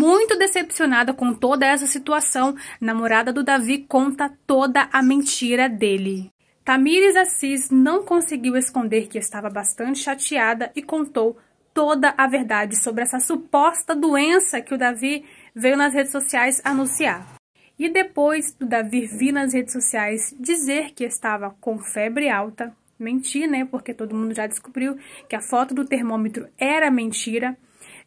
Muito decepcionada com toda essa situação, namorada do Davi conta toda a mentira dele. Tamires Assis não conseguiu esconder que estava bastante chateada e contou toda a verdade sobre essa suposta doença que o Davi veio nas redes sociais anunciar. E depois do Davi vir nas redes sociais dizer que estava com febre alta, mentir, né? Porque todo mundo já descobriu que a foto do termômetro era mentira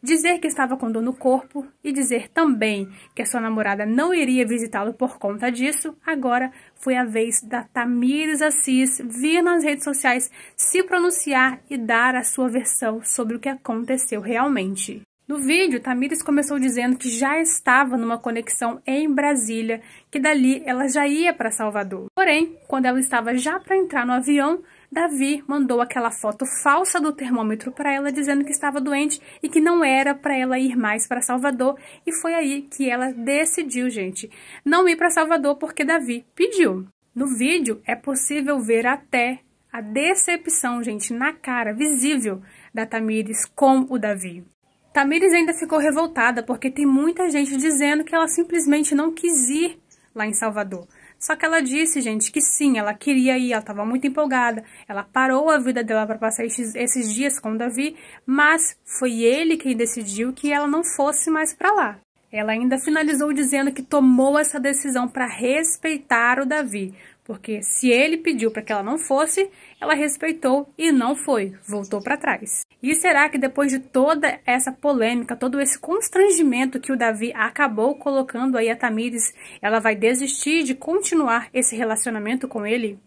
dizer que estava com dor no corpo e dizer também que a sua namorada não iria visitá-lo por conta disso, agora foi a vez da Tamires Assis vir nas redes sociais se pronunciar e dar a sua versão sobre o que aconteceu realmente. No vídeo, Tamires começou dizendo que já estava numa conexão em Brasília, que dali ela já ia para Salvador. Porém, quando ela estava já para entrar no avião, Davi mandou aquela foto falsa do termômetro para ela, dizendo que estava doente e que não era para ela ir mais para Salvador. E foi aí que ela decidiu, gente, não ir para Salvador porque Davi pediu. No vídeo é possível ver até a decepção, gente, na cara visível da Tamires com o Davi. Tamires ainda ficou revoltada porque tem muita gente dizendo que ela simplesmente não quis ir lá em Salvador. Só que ela disse, gente, que sim, ela queria ir, ela estava muito empolgada. Ela parou a vida dela para passar esses, esses dias com o Davi, mas foi ele quem decidiu que ela não fosse mais para lá. Ela ainda finalizou dizendo que tomou essa decisão para respeitar o Davi, porque se ele pediu para que ela não fosse, ela respeitou e não foi, voltou para trás. E será que depois de toda essa polêmica, todo esse constrangimento que o Davi acabou colocando aí a Tamires, ela vai desistir de continuar esse relacionamento com ele?